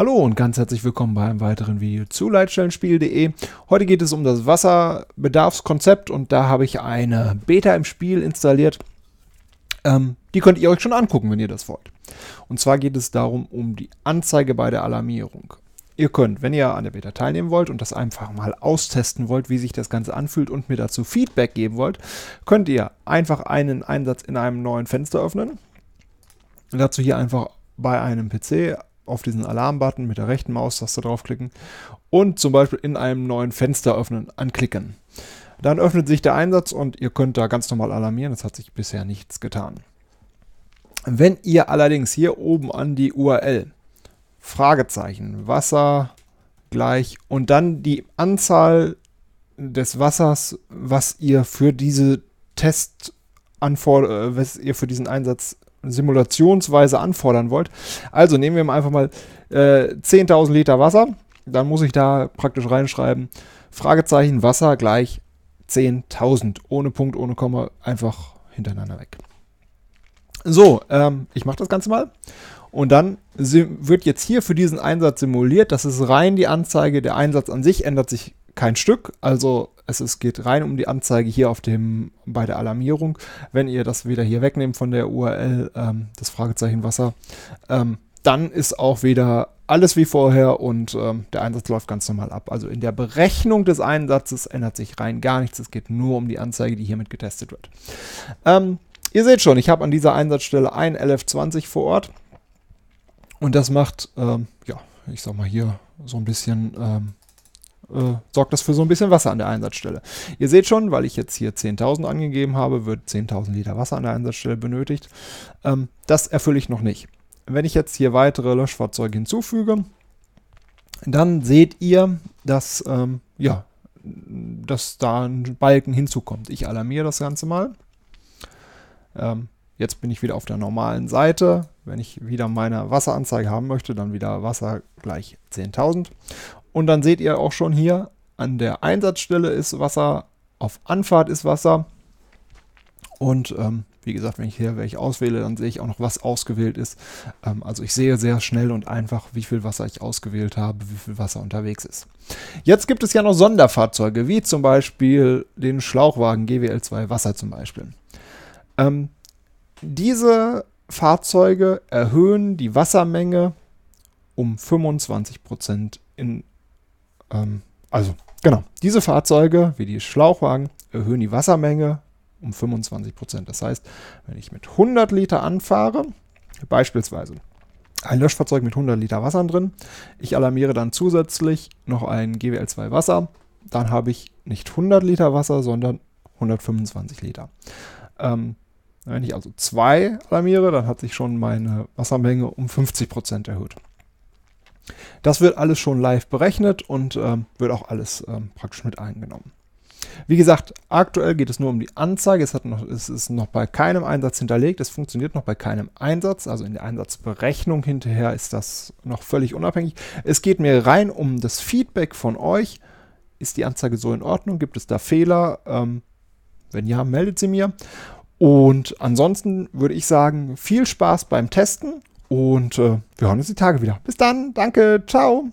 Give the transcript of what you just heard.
Hallo und ganz herzlich willkommen bei einem weiteren Video zu Leitstellenspiel.de. Heute geht es um das Wasserbedarfskonzept und da habe ich eine Beta im Spiel installiert. Ähm, die könnt ihr euch schon angucken, wenn ihr das wollt. Und zwar geht es darum, um die Anzeige bei der Alarmierung. Ihr könnt, wenn ihr an der Beta teilnehmen wollt und das einfach mal austesten wollt, wie sich das Ganze anfühlt und mir dazu Feedback geben wollt, könnt ihr einfach einen Einsatz in einem neuen Fenster öffnen. Dazu hier einfach bei einem PC auf diesen Alarm-Button mit der rechten Maustaste draufklicken und zum Beispiel in einem neuen Fenster öffnen, anklicken. Dann öffnet sich der Einsatz und ihr könnt da ganz normal alarmieren. Es hat sich bisher nichts getan. Wenn ihr allerdings hier oben an die URL Fragezeichen Wasser gleich und dann die Anzahl des Wassers, was ihr für diese Test äh, was ihr für diesen Einsatz simulationsweise anfordern wollt. Also nehmen wir mal einfach mal äh, 10.000 Liter Wasser. Dann muss ich da praktisch reinschreiben, Fragezeichen Wasser gleich 10.000. Ohne Punkt, ohne Komma, einfach hintereinander weg. So, ähm, ich mache das Ganze mal. Und dann wird jetzt hier für diesen Einsatz simuliert. Das ist rein die Anzeige. Der Einsatz an sich ändert sich kein Stück. Also also es geht rein um die Anzeige hier auf dem, bei der Alarmierung. Wenn ihr das wieder hier wegnehmt von der URL, ähm, das Fragezeichen Wasser, ähm, dann ist auch wieder alles wie vorher und ähm, der Einsatz läuft ganz normal ab. Also in der Berechnung des Einsatzes ändert sich rein gar nichts. Es geht nur um die Anzeige, die hiermit getestet wird. Ähm, ihr seht schon, ich habe an dieser Einsatzstelle ein LF20 vor Ort. Und das macht, ähm, ja, ich sag mal hier so ein bisschen ähm, äh, sorgt das für so ein bisschen Wasser an der Einsatzstelle. Ihr seht schon, weil ich jetzt hier 10.000 angegeben habe, wird 10.000 Liter Wasser an der Einsatzstelle benötigt. Ähm, das erfülle ich noch nicht. Wenn ich jetzt hier weitere Löschfahrzeuge hinzufüge, dann seht ihr, dass, ähm, ja, dass da ein Balken hinzukommt. Ich alarmiere das Ganze mal. Ähm, jetzt bin ich wieder auf der normalen Seite. Wenn ich wieder meine Wasseranzeige haben möchte, dann wieder Wasser gleich 10.000. Und dann seht ihr auch schon hier, an der Einsatzstelle ist Wasser, auf Anfahrt ist Wasser. Und ähm, wie gesagt, wenn ich hier welche auswähle, dann sehe ich auch noch, was ausgewählt ist. Ähm, also ich sehe sehr schnell und einfach, wie viel Wasser ich ausgewählt habe, wie viel Wasser unterwegs ist. Jetzt gibt es ja noch Sonderfahrzeuge, wie zum Beispiel den Schlauchwagen GWL2 Wasser zum Beispiel. Ähm, diese Fahrzeuge erhöhen die Wassermenge um 25% in ähm, also, genau. Diese Fahrzeuge, wie die Schlauchwagen, erhöhen die Wassermenge um 25 Prozent. Das heißt, wenn ich mit 100 Liter anfahre, beispielsweise ein Löschfahrzeug mit 100 Liter Wasser drin, ich alarmiere dann zusätzlich noch ein GWL2 Wasser, dann habe ich nicht 100 Liter Wasser, sondern 125 Liter. Ähm, wenn ich also zwei alarmiere, dann hat sich schon meine Wassermenge um 50 Prozent erhöht. Das wird alles schon live berechnet und ähm, wird auch alles ähm, praktisch mit eingenommen. Wie gesagt, aktuell geht es nur um die Anzeige. Es, hat noch, es ist noch bei keinem Einsatz hinterlegt. Es funktioniert noch bei keinem Einsatz. Also in der Einsatzberechnung hinterher ist das noch völlig unabhängig. Es geht mir rein um das Feedback von euch. Ist die Anzeige so in Ordnung? Gibt es da Fehler? Ähm, wenn ja, meldet sie mir. Und ansonsten würde ich sagen, viel Spaß beim Testen und äh, wir hören uns die Tage wieder. Bis dann, danke, ciao.